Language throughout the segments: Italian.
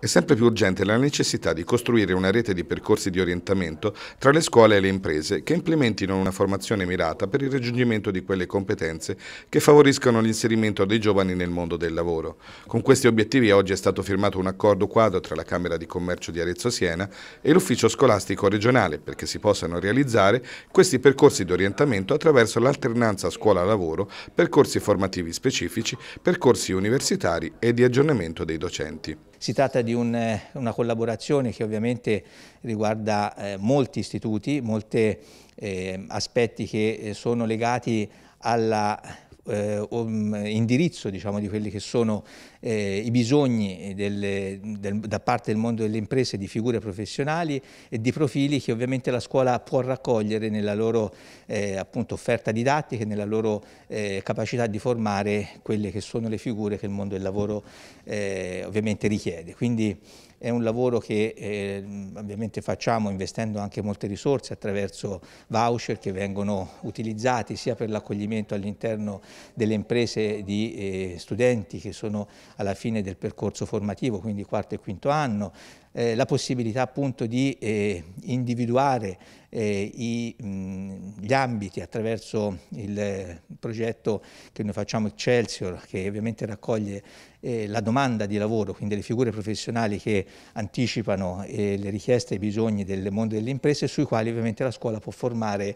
È sempre più urgente la necessità di costruire una rete di percorsi di orientamento tra le scuole e le imprese che implementino una formazione mirata per il raggiungimento di quelle competenze che favoriscano l'inserimento dei giovani nel mondo del lavoro. Con questi obiettivi oggi è stato firmato un accordo quadro tra la Camera di Commercio di Arezzo Siena e l'Ufficio Scolastico Regionale perché si possano realizzare questi percorsi di orientamento attraverso l'alternanza scuola-lavoro, percorsi formativi specifici, percorsi universitari e di aggiornamento dei docenti. Si tratta di di un, eh, una collaborazione che ovviamente riguarda eh, molti istituti, molti eh, aspetti che eh, sono legati alla eh, mm, indirizzo diciamo, di quelli che sono eh, i bisogni delle, del, da parte del mondo delle imprese di figure professionali e di profili che ovviamente la scuola può raccogliere nella loro eh, appunto, offerta didattica e nella loro eh, capacità di formare quelle che sono le figure che il mondo del lavoro eh, ovviamente richiede. Quindi, è un lavoro che eh, ovviamente facciamo investendo anche molte risorse attraverso voucher che vengono utilizzati sia per l'accoglimento all'interno delle imprese di eh, studenti che sono alla fine del percorso formativo, quindi quarto e quinto anno, eh, la possibilità appunto di eh, individuare eh, i, mh, gli ambiti attraverso il eh, progetto che noi facciamo Excelsior, che ovviamente raccoglie eh, la domanda di lavoro, quindi le figure professionali che anticipano eh, le richieste e i bisogni del mondo delle imprese, sui quali ovviamente la scuola può formare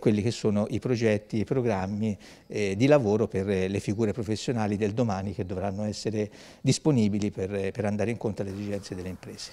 quelli che sono i progetti, i programmi di lavoro per le figure professionali del domani che dovranno essere disponibili per, per andare incontro alle esigenze delle imprese mesi.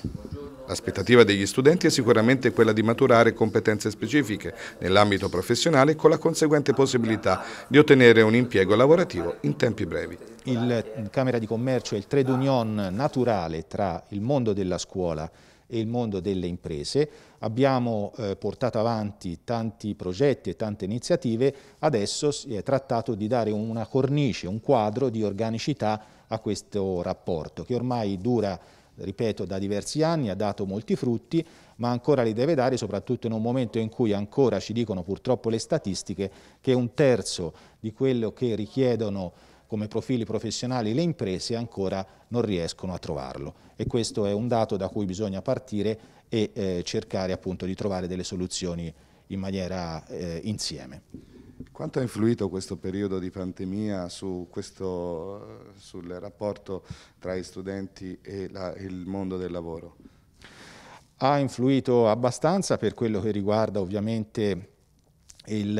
L'aspettativa degli studenti è sicuramente quella di maturare competenze specifiche nell'ambito professionale con la conseguente possibilità di ottenere un impiego lavorativo in tempi brevi. Il Camera di Commercio è il trade union naturale tra il mondo della scuola e il mondo delle imprese. Abbiamo eh, portato avanti tanti progetti e tante iniziative, adesso si è trattato di dare una cornice, un quadro di organicità a questo rapporto che ormai dura ripeto, da diversi anni, ha dato molti frutti, ma ancora li deve dare, soprattutto in un momento in cui ancora ci dicono purtroppo le statistiche che un terzo di quello che richiedono come profili professionali le imprese ancora non riescono a trovarlo. E questo è un dato da cui bisogna partire e eh, cercare appunto di trovare delle soluzioni in maniera eh, insieme. Quanto ha influito questo periodo di pandemia su questo, sul rapporto tra gli studenti e la, il mondo del lavoro? Ha influito abbastanza per quello che riguarda ovviamente il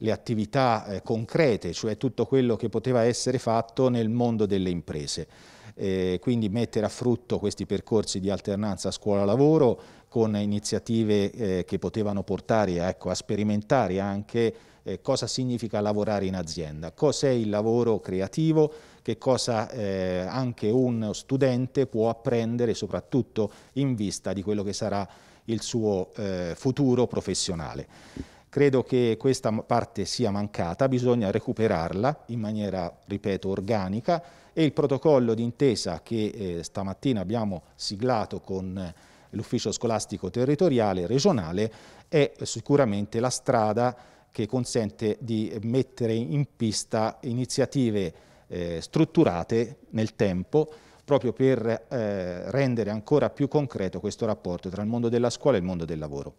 le attività eh, concrete, cioè tutto quello che poteva essere fatto nel mondo delle imprese eh, quindi mettere a frutto questi percorsi di alternanza scuola-lavoro con iniziative eh, che potevano portare ecco, a sperimentare anche eh, cosa significa lavorare in azienda, cos'è il lavoro creativo, che cosa eh, anche un studente può apprendere soprattutto in vista di quello che sarà il suo eh, futuro professionale. Credo che questa parte sia mancata, bisogna recuperarla in maniera, ripeto, organica, e il protocollo d'intesa che eh, stamattina abbiamo siglato con eh, l'ufficio scolastico territoriale regionale è sicuramente la strada che consente di mettere in pista iniziative eh, strutturate nel tempo proprio per eh, rendere ancora più concreto questo rapporto tra il mondo della scuola e il mondo del lavoro.